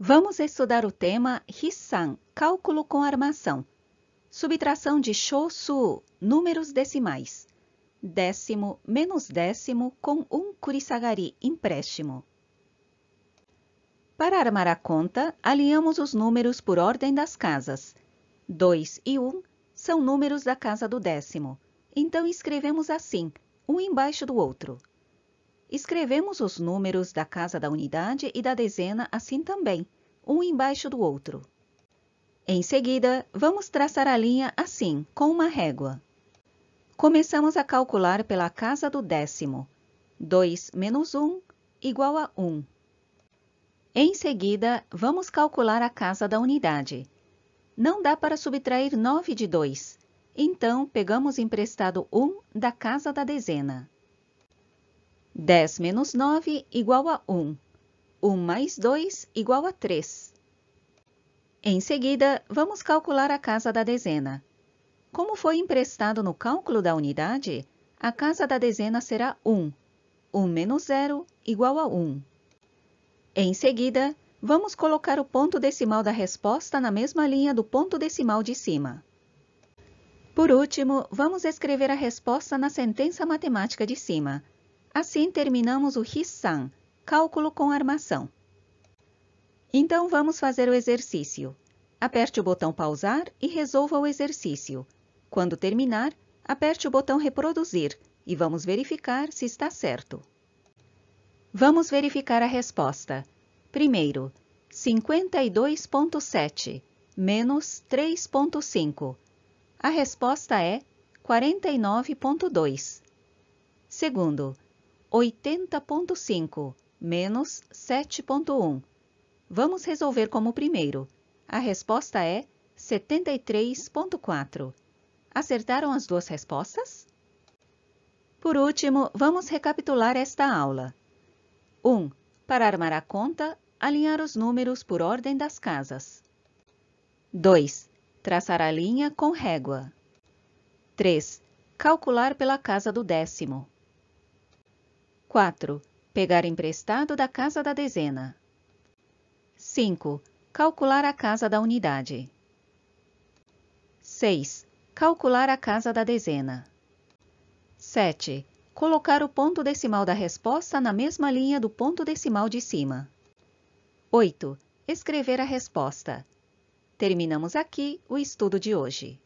Vamos estudar o tema Hissan, cálculo com armação. Subtração de Shosu, números decimais. Décimo menos décimo com um kurisagari empréstimo. Para armar a conta, alinhamos os números por ordem das casas. 2 e 1 um são números da casa do décimo, então escrevemos assim, um embaixo do outro. Escrevemos os números da casa da unidade e da dezena assim também, um embaixo do outro. Em seguida, vamos traçar a linha assim, com uma régua. Começamos a calcular pela casa do décimo. 2 menos 1 igual a 1. Em seguida, vamos calcular a casa da unidade. Não dá para subtrair 9 de 2, então pegamos emprestado 1 da casa da dezena. 10 menos 9 igual a 1. 1 mais 2 igual a 3. Em seguida, vamos calcular a casa da dezena. Como foi emprestado no cálculo da unidade, a casa da dezena será 1. 1 menos 0 igual a 1. Em seguida, vamos colocar o ponto decimal da resposta na mesma linha do ponto decimal de cima. Por último, vamos escrever a resposta na sentença matemática de cima, Assim terminamos o Hissan, cálculo com armação. Então vamos fazer o exercício. Aperte o botão pausar e resolva o exercício. Quando terminar, aperte o botão reproduzir e vamos verificar se está certo. Vamos verificar a resposta. Primeiro, 52.7 menos 3.5. A resposta é 49.2. Segundo, 80.5 menos 7.1. Vamos resolver como primeiro. A resposta é 73.4. Acertaram as duas respostas? Por último, vamos recapitular esta aula. 1. Para armar a conta, alinhar os números por ordem das casas. 2. Traçar a linha com régua. 3. Calcular pela casa do décimo. 4. Pegar emprestado da casa da dezena. 5. Calcular a casa da unidade. 6. Calcular a casa da dezena. 7. Colocar o ponto decimal da resposta na mesma linha do ponto decimal de cima. 8. Escrever a resposta. Terminamos aqui o estudo de hoje.